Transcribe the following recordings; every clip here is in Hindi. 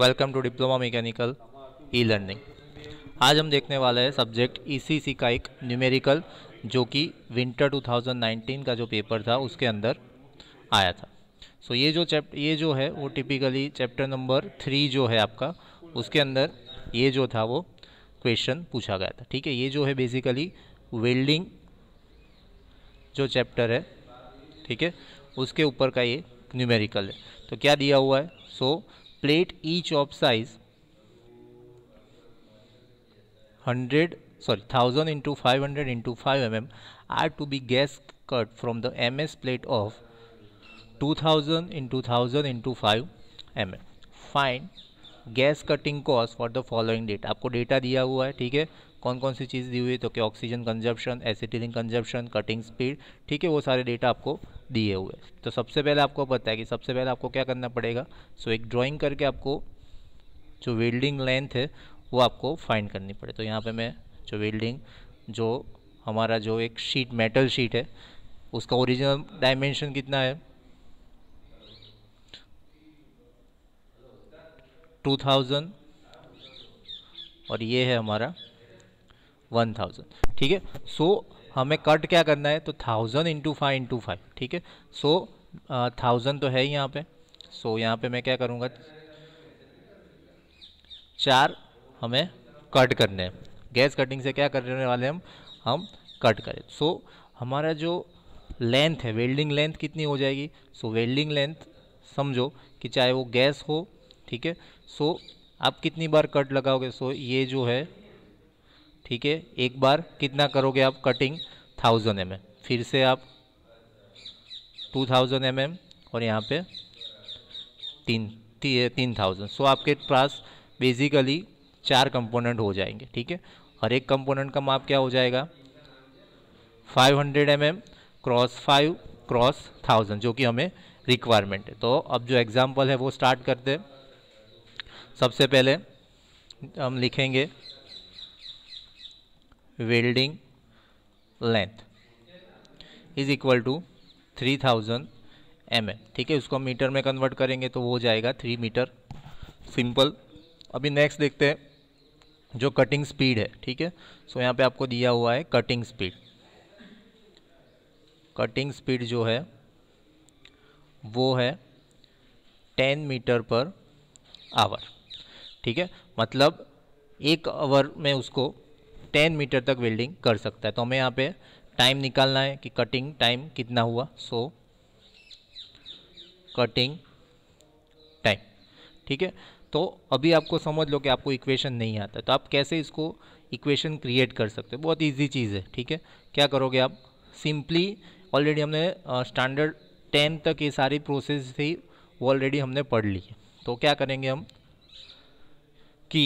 Welcome to diploma mechanical e learning आज हम देखने वाले हैं सब्जेक्ट ईसीसी e का एक न्यूमेरिकल जो कि विंटर 2019 का जो पेपर था उसके अंदर आया था सो so, ये जो चैप्ट ये जो है वो टिपिकली चैप्टर नंबर थ्री जो है आपका उसके अंदर ये जो था वो क्वेश्चन पूछा गया था ठीक है ये जो है बेसिकली वेल्डिंग जो चैप्टर है ठीक है उसके ऊपर का ये न्यूमेरिकल है तो क्या दिया हुआ है so so, plate each of size 100 sorry 1000 into 500 into 5 mm are to be gas cut from the MS plate of 2000 into 1000 into 5 mm. Find gas cutting cost for the following data आपको डेटा दिया हुआ है ठीक है कौन कौन सी चीज़ दी हुई है तो क्या oxygen consumption acetylene consumption cutting speed ठीक है वो सारे डेटा आपको दिए हुए तो सबसे पहले आपको पता है कि सबसे पहले आपको क्या करना पड़ेगा सो एक ड्राइंग करके आपको जो वेल्डिंग लेंथ है वो आपको फाइंड करनी पड़े तो यहाँ पे मैं जो वेल्डिंग जो हमारा जो एक शीट मेटल शीट है उसका ओरिजिनल डायमेंशन कितना है 2000 और ये है हमारा 1000 ठीक है सो so, हमें कट क्या करना है तो thousand into five into five ठीक है सो थाउजेंड तो है ही यहाँ पे सो so, यहाँ पे मैं क्या करूँगा चार हमें कट करने हैं गैस कटिंग से क्या करने वाले हम हम कट करें सो so, हमारा जो लेंथ है वेल्डिंग लेंथ कितनी हो जाएगी सो so, वेल्डिंग लेंथ समझो कि चाहे वो गैस हो ठीक है सो so, आप कितनी बार कट लगाओगे सो so, ये जो है ठीक है एक बार कितना करोगे आप कटिंग थाउजेंड एम फिर से आप टू थाउजेंड एम और यहाँ पे तीन तीन थाउजेंड सो आपके पास बेसिकली चार कंपोनेंट हो जाएंगे ठीक है हर एक कंपोनेंट का माप क्या हो जाएगा 500 hundred mm cross five cross thousand जो कि हमें रिक्वायरमेंट है तो अब जो एग्ज़ाम्पल है वो स्टार्ट करते हैं सबसे पहले हम लिखेंगे welding length is equal to three thousand m ठीक है उसको हम मीटर में कन्वर्ट करेंगे तो वो हो जाएगा थ्री मीटर सिंपल अभी नेक्स्ट देखते हैं जो कटिंग स्पीड है ठीक है सो यहाँ पे आपको दिया हुआ है कटिंग स्पीड कटिंग स्पीड जो है वो है टेन मीटर पर आवर ठीक है मतलब एक आवर में उसको टेन मीटर तक वेल्डिंग कर सकता है तो हमें यहाँ पे टाइम निकालना है कि कटिंग टाइम कितना हुआ सो कटिंग टाइम ठीक है तो अभी आपको समझ लो कि आपको इक्वेशन नहीं आता तो आप कैसे इसको इक्वेशन क्रिएट कर सकते हो बहुत इजी चीज़ है ठीक है क्या करोगे आप सिंपली ऑलरेडी हमने स्टैंडर्ड टेन तक ये सारी प्रोसेस थी वो ऑलरेडी हमने पढ़ ली तो क्या करेंगे हम कि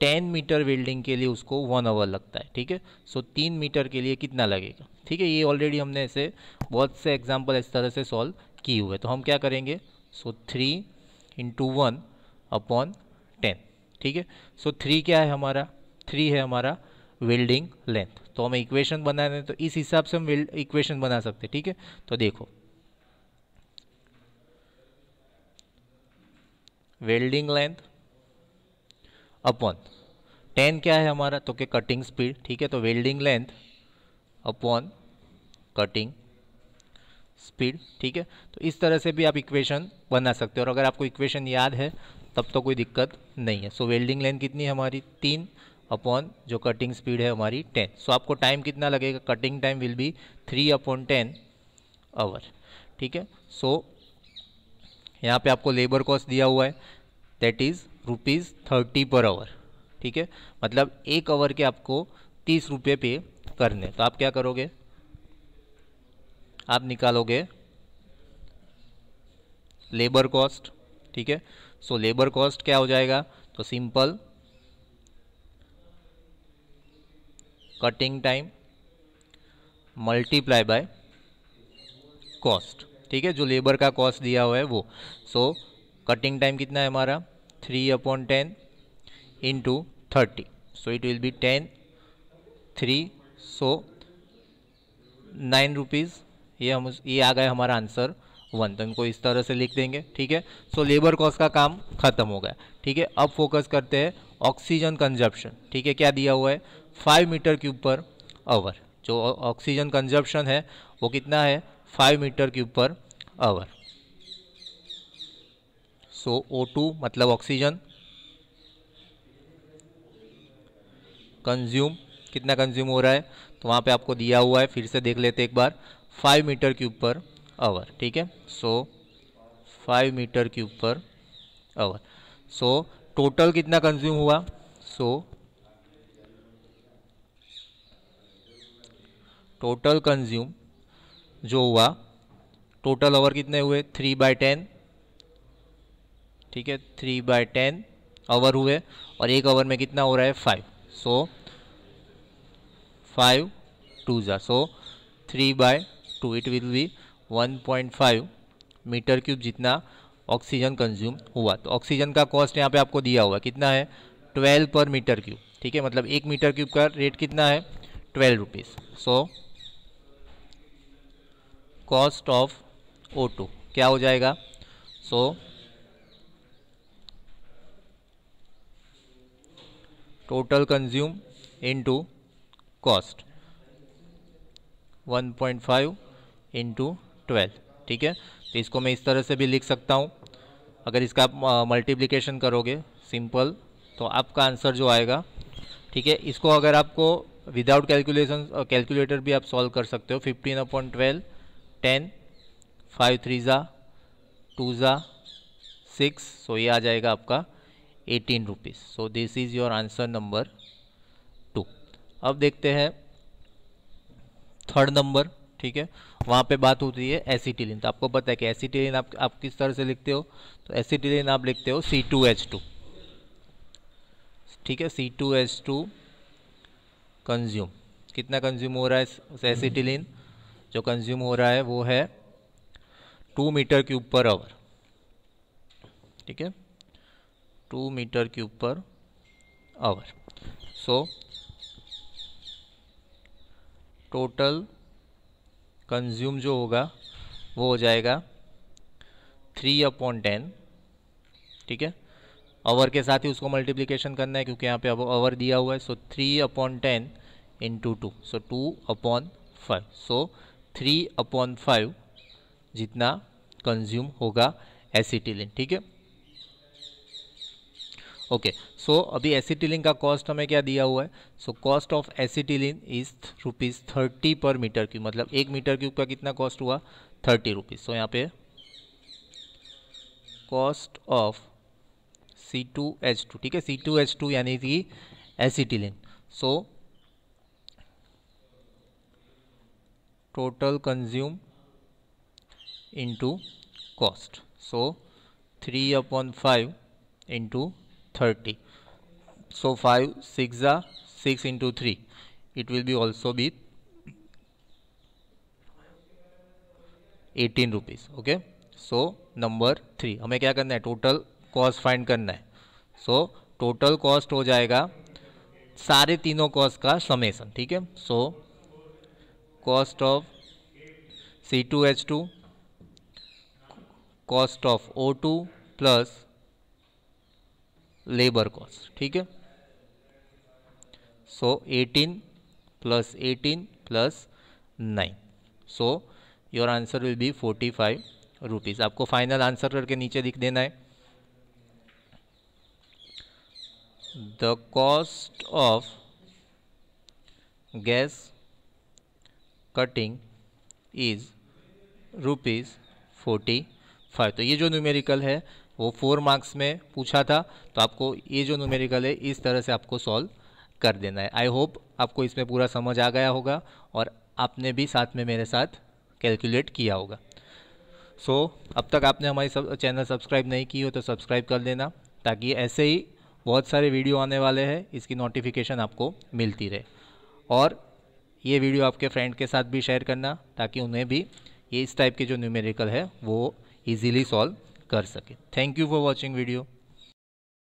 टेन मीटर वेल्डिंग के लिए उसको वन आवर लगता है ठीक है सो तीन मीटर के लिए कितना लगेगा ठीक है ये ऑलरेडी हमने ऐसे बहुत से एग्जाम्पल इस तरह से सॉल्व किए हुए तो हम क्या करेंगे so three into one upon ten ठीक है सो थ्री क्या है हमारा थ्री है हमारा वेल्डिंग लेंथ तो हमें इक्वेशन बनाना है तो इस हिसाब से हम इक्वेशन बना सकते हैं ठीक है तो देखो वेल्डिंग लेंथ अपॉन टेन क्या है हमारा तो के कटिंग स्पीड ठीक है तो welding length upon cutting speed ठीक है तो इस तरह से भी आप इक्वेशन बना सकते हो और अगर आपको इक्वेशन याद है तब तो कोई दिक्कत नहीं है सो वेल्डिंग लेंथ कितनी है हमारी तीन अपॉन जो कटिंग स्पीड है हमारी टेन सो so, आपको टाइम कितना लगेगा cutting time will be three upon ten hour ठीक है सो यहाँ पे आपको लेबर कॉस्ट दिया हुआ है that is rupees thirty per hour ठीक है मतलब एक आवर के आपको तीस रुपये पे करने तो आप क्या करोगे आप निकालोगे लेबर कॉस्ट ठीक है सो लेबर कॉस्ट क्या हो जाएगा तो simple cutting time multiply by cost ठीक है जो लेबर का कॉस्ट दिया हुआ है वो सो कटिंग टाइम कितना है हमारा three upon ten into thirty so it will be ten three so nine rupees ये हम ये आ गए हमारा आंसर वन तो इनको इस तरह से लिख देंगे ठीक है सो लेबर कॉस्ट का काम खत्म हो गया ठीक है अब फोकस करते हैं ऑक्सीजन कंजप्शन ठीक है क्या दिया हुआ है five metre cube per hour जो ऑक्सीजन कंजप्शन है वो कितना है five metre cube per hour so O two मतलब ऑक्सीजन कंज्यूम कितना कंज्यूम हो रहा है तो वहाँ पे आपको दिया हुआ है फिर से देख लेते एक बार five metre cube per hour ठीक है so five metre cube per hour so total कितना कंज्यूम हुआ सो टोटल कंज्यूम जो हुआ टोटल आवर कितने हुए थ्री बाय टेन ठीक है थ्री बाय टेन आवर हुए और एक आवर में कितना हो रहा है फाइव सो फाइव टू ज़ा so three by two it will be one point five metre cube जितना ऑक्सीजन कंज्यूम हुआ तो ऑक्सीजन का कॉस्ट यहाँ पे आपको दिया हुआ कितना है ट्वेल्व पर मीटर क्यूब ठीक है मतलब एक मीटर क्यूब का रेट कितना है twelve rupees so cost of O two क्या हो जाएगा so so, total consume into cost 1.5 point five into twelve ठीक है तो इसको मैं इस तरह से भी लिख सकता हूँ अगर इसका आप मल्टीप्लीकेशन करोगे सिंपल तो आपका आंसर जो आएगा ठीक है इसको अगर आपको विदाउट कैलकुलेशन कैलकुलेटर भी आप सॉल्व कर सकते हो fifteen upon twelve ten five three ज़ा टू ज़ा सिक्स सो ये आ जाएगा आपका eighteen rupees so this is your answer number two अब देखते हैं थर्ड नंबर ठीक है वहाँ पे बात होती है एसीटिलिन तो आपको पता है कि एसीटिलिन आप, आप किस तरह से लिखते हो तो एसीटिलिन आप लिखते हो सी टू एच टू ठीक है C two H two consume कितना कंज्यूम हो रहा है एसीटिलिन जो कंज्यूम हो रहा है वो है two metre cube per hour ठीक है two metre cube per hour so total consume जो होगा वो हो जाएगा थ्री अपॉन टेन ठीक है आवर के साथ ही उसको मल्टीप्लिकेशन करना है क्योंकि यहाँ पे अब आवर दिया हुआ है so three upon ten into two so two upon five so three upon five जितना कंज्यूम होगा एसिटिलिन ठीक है ओके सो अभी एसिटिलिन का कॉस्ट हमें क्या दिया हुआ है so cost of acetylene is rupees thirty per metre cube मतलब एक मीटर क्यूब का कितना कॉस्ट हुआ थर्टी रुपीज़ सो यहाँ पे cost of C two H two ठीक है सी टू एच टू यानी कि acetylene so total consume into cost so three upon five into 30 so 5 6 are 6 into 3 it will be also be 18 rupees okay so number 3 हमें क्या करना है total cost find करना है so total cost हो जाएगा सारे तीनों cost का summation ठीक है so cost of C2H2 cost of O2 plus labour cost ठीक है so eighteen plus eighteen plus nine so your answer will be forty five rupees आपको फाइनल आंसर करके नीचे दिख देना है the cost of gas cutting is rupees forty five तो ये जो न्यूमेरिकल है वो फोर मार्क्स में पूछा था तो आपको ये जो न्यूमेरिकल है इस तरह से आपको सॉल्व कर देना है आई होप आपको इसमें पूरा समझ आ गया होगा और आपने भी साथ में मेरे साथ कैलकुलेट किया होगा सो so, अब तक आपने हमारी सब चैनल सब्सक्राइब नहीं की हो तो सब्सक्राइब कर लेना ताकि ऐसे ही बहुत सारे वीडियो आने वाले हैं इसकी नोटिफिकेशन आपको मिलती रहे और ये वीडियो आपके फ्रेंड के साथ भी शेयर करना ताकि उन्हें भी ये इस टाइप के जो न्यूमेरिकल है वो इजीली सॉल्व कर सके thank you for watching video